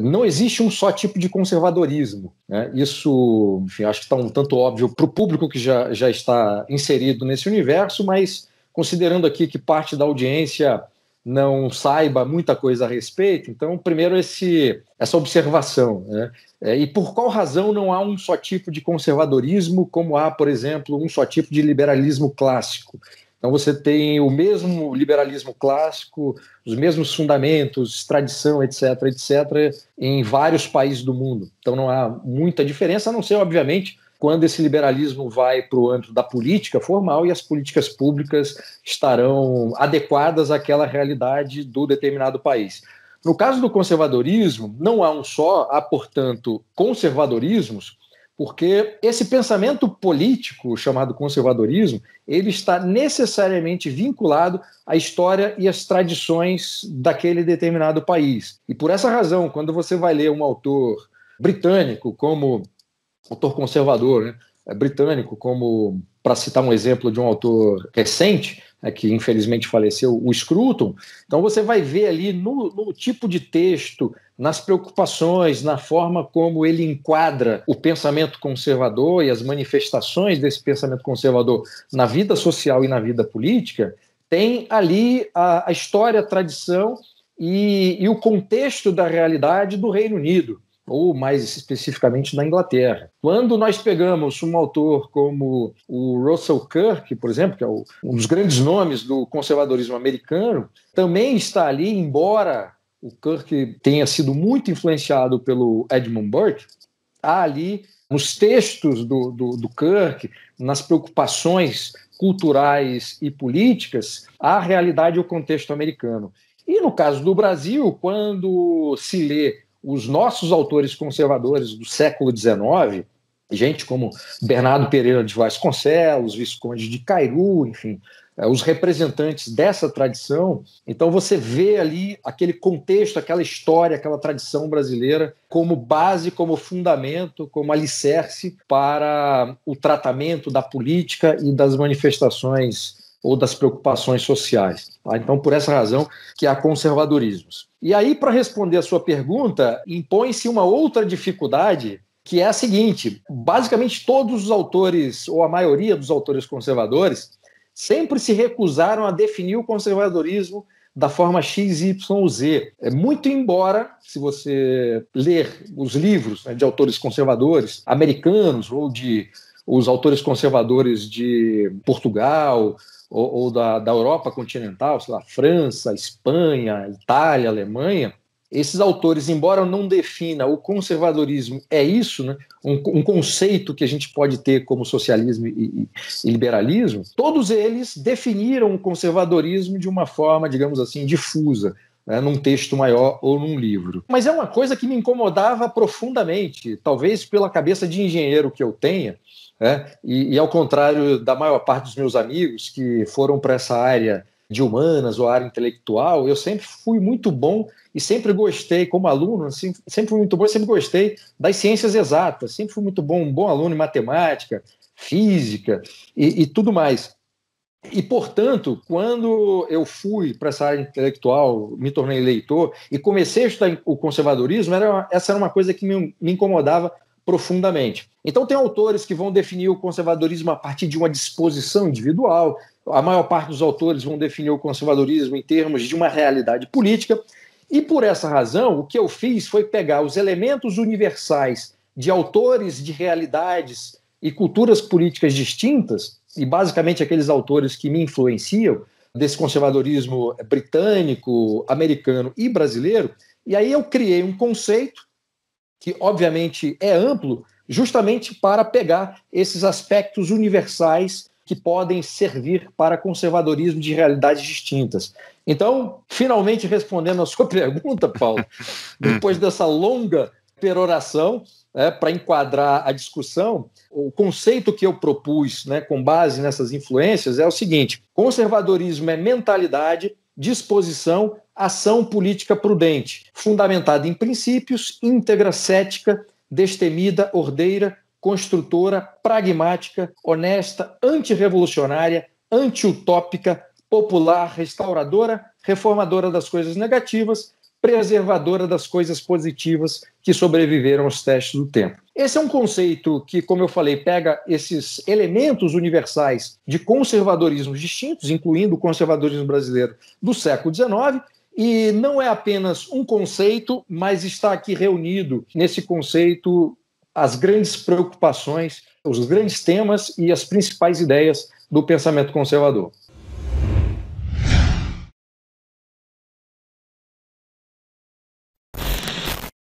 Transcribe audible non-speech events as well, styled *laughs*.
não existe um só tipo de conservadorismo. Né? Isso, enfim, acho que está um tanto óbvio para o público que já, já está inserido nesse universo, mas considerando aqui que parte da audiência não saiba muita coisa a respeito, então, primeiro, esse, essa observação. Né? É, e por qual razão não há um só tipo de conservadorismo, como há, por exemplo, um só tipo de liberalismo clássico? Então você tem o mesmo liberalismo clássico, os mesmos fundamentos, tradição, etc, etc, em vários países do mundo. Então não há muita diferença, a não ser, obviamente, quando esse liberalismo vai para o âmbito da política formal e as políticas públicas estarão adequadas àquela realidade do determinado país. No caso do conservadorismo, não há um só, há, portanto, conservadorismos, porque esse pensamento político chamado conservadorismo, ele está necessariamente vinculado à história e às tradições daquele determinado país. E por essa razão, quando você vai ler um autor britânico como autor conservador, né? britânico como para citar um exemplo de um autor recente, né, que infelizmente faleceu, o Scruton. Então você vai ver ali no, no, tipo de texto, nas preocupações, na forma como ele enquadra o pensamento conservador e as manifestações desse pensamento conservador na vida social e na vida política, tem ali a, a história, a tradição e, e o contexto da realidade do Reino Unido ou mais especificamente na Inglaterra. Quando nós pegamos um autor como o Russell Kirk, por exemplo, que é um dos grandes nomes do conservadorismo americano, também está ali, embora o Kirk tenha sido muito influenciado pelo Edmund Burke, há ali nos textos do, do, do Kirk, nas preocupações culturais e políticas, a realidade e o contexto americano. E no caso do Brasil, quando se lê os nossos autores conservadores do século XIX, gente como Bernardo Pereira de Vasconcelos, Visconde de Cairu, enfim, é, os representantes dessa tradição. Então você vê ali aquele contexto, aquela história, aquela tradição brasileira como base, como fundamento, como alicerce para o tratamento da política e das manifestações ou das preocupações sociais. Tá? Então, por essa razão que há conservadorismos. E aí, para responder a sua pergunta, impõe-se uma outra dificuldade, que é a seguinte: basicamente todos os autores, ou a maioria dos autores conservadores, sempre se recusaram a definir o conservadorismo da forma X, Y, Z. É muito embora, se você ler os livros né, de autores conservadores americanos ou de os autores conservadores de Portugal, ou, ou da, da Europa continental, sei lá, França, Espanha, Itália, Alemanha, esses autores, embora não defina o conservadorismo é isso, né, um, um, conceito que a gente pode ter como socialismo e, e, liberalismo, todos eles definiram o conservadorismo de uma forma, digamos assim, difusa né, num texto maior ou num livro. Mas é uma coisa que me incomodava profundamente, talvez pela cabeça de engenheiro que eu tenha, né, e, e, ao contrário da maior parte dos meus amigos que foram para essa área de humanas ou área intelectual, eu sempre fui muito bom e sempre gostei, como aluno, assim, sempre fui muito bom, sempre gostei das ciências exatas, sempre fui muito bom, um bom aluno em matemática, física e, e tudo mais. E, portanto, quando eu fui para essa área intelectual, me tornei leitor e comecei a estudar o conservadorismo, era uma, essa era uma coisa que me, me incomodava profundamente. Então, tem autores que vão definir o conservadorismo a partir de uma disposição individual, a maior parte dos autores vão definir o conservadorismo em termos de uma realidade política, e por essa razão, o que eu fiz foi pegar os elementos universais de autores de realidades e culturas políticas distintas e basicamente aqueles autores que me influenciam desse conservadorismo britânico, americano e brasileiro. E aí eu criei um conceito que obviamente é amplo, justamente para pegar esses aspectos universais que podem servir para conservadorismo de realidades distintas. Então, finalmente respondendo a sua *laughs* pergunta, Paulo, depois dessa longa peroração, né, para enquadrar a discussão, o conceito que eu propus né, com base nessas influências é o seguinte: conservadorismo é mentalidade, disposição, ação política prudente, fundamentada em princípios, íntegra, cética, destemida, ordeira, construtora, pragmática, honesta, antirrevolucionária, antiutópica, popular, restauradora, reformadora das coisas negativas, preservadora das coisas positivas que sobreviveram aos testes do tempo. Esse é um conceito que, como eu falei, pega esses elementos universais de conservadorismos distintos, incluindo o conservadorismo brasileiro do século XIX, e não é apenas um conceito, mas está aqui reunido nesse conceito as grandes preocupações, os grandes temas e as principais ideias do pensamento conservador.